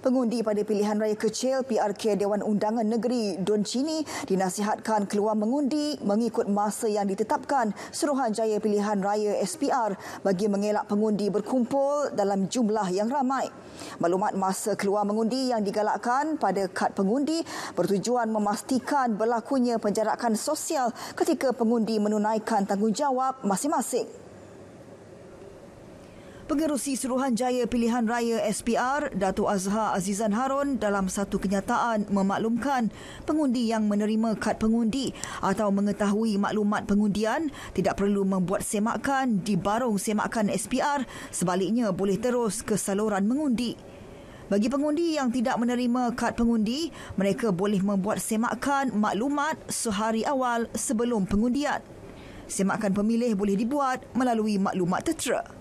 pengundi pada pilihan raya kecil PRK Dewan Undangan Negeri Don Chini dinasihatkan keluar mengundi mengikut masa yang ditetapkan Suruhanjaya Pilihan Raya SPR bagi mengelak pengundi berkumpul dalam jumlah yang ramai. Maklumat masa keluar mengundi yang digalakkan pada kad pengundi bertujuan memastikan berlakunya penjarakan sosial ketika pengundi menunaikan tanggungjawab masing-masing. Pengerusi Suruhanjaya Pilihan Raya SPR, Datuk Azhar Azizan Harun dalam satu kenyataan memaklumkan pengundi yang menerima kad pengundi atau mengetahui maklumat pengundian tidak perlu membuat semakan di barung semakan SPR, sebaliknya boleh terus ke saluran mengundi. Bagi pengundi yang tidak menerima kad pengundi, mereka boleh membuat semakan maklumat sehari awal sebelum pengundian. Semakan pemilih boleh dibuat melalui maklumat tertera.